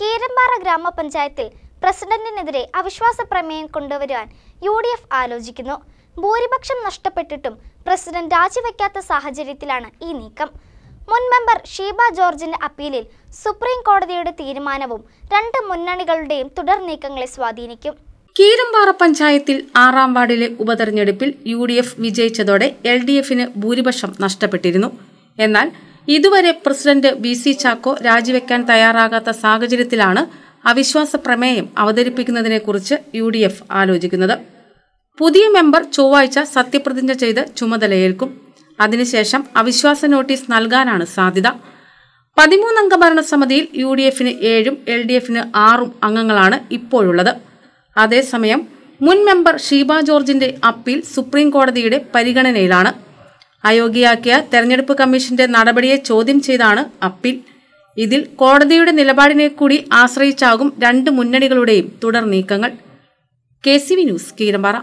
കീരമ്പാറ ഗ്രാമപഞ്ചായത്തിൽ പ്രസിഡന്റിനെതിരെ അവിശ്വാസ പ്രമേയം കൊണ്ടുവരുവാൻ യു ഡി എഫ് ആലോചിക്കുന്നു ഭൂരിപക്ഷം നഷ്ടപ്പെട്ടിട്ടും പ്രസിഡന്റ് രാജിവെക്കാത്ത സാഹചര്യത്തിലാണ് ഈ നീക്കം മുൻ മെമ്പർ ഷീബ ജോർജിന്റെ അപ്പീലിൽ സുപ്രീം കോടതിയുടെ തീരുമാനവും രണ്ട് മുന്നണികളുടെയും തുടർ നീക്കങ്ങളെ സ്വാധീനിക്കും കീരമ്പാറ പഞ്ചായത്തിൽ ആറാം വാർഡിലെ ഉപതെരഞ്ഞെടുപ്പിൽ യു ഡി എഫ് വിജയിച്ചതോടെ എൽ ഡി എഫിന് ഭൂരിപക്ഷം നഷ്ടപ്പെട്ടിരുന്നു എന്നാൽ ഇതുവരെ പ്രസിഡന്റ് ബി സി ചാക്കോ രാജിവെക്കാൻ തയ്യാറാകാത്ത സാഹചര്യത്തിലാണ് അവിശ്വാസ പ്രമേയം അവതരിപ്പിക്കുന്നതിനെക്കുറിച്ച് യു ഡി എഫ് ആലോചിക്കുന്നത് പുതിയ മെമ്പർ ചൊവ്വാഴ്ച സത്യപ്രതിജ്ഞ ചെയ്ത് ചുമതലയേൽക്കും അതിനുശേഷം അവിശ്വാസ നോട്ടീസ് നൽകാനാണ് സാധ്യത പതിമൂന്നംഗ ഭരണസമിതിയിൽ യു ഡി എഫിന് ഏഴും എൽ ഡി എഫിന് ആറും അംഗങ്ങളാണ് ഇപ്പോഴുള്ളത് അതേസമയം മുൻ മെമ്പർ ഷീബ ജോർജിന്റെ അപ്പീൽ സുപ്രീം കോടതിയുടെ പരിഗണനയിലാണ് അയോഗ്യയാക്കിയ തെരഞ്ഞെടുപ്പ് കമ്മീഷന്റെ നടപടിയെ ചോദ്യം ചെയ്താണ് അപ്പീൽ ഇതിൽ കോടതിയുടെ നിലപാടിനെ കൂടി ആശ്രയിച്ചാകും രണ്ട് മുന്നണികളുടെയും തുടർ നീക്കങ്ങൾ K C V news Keerampara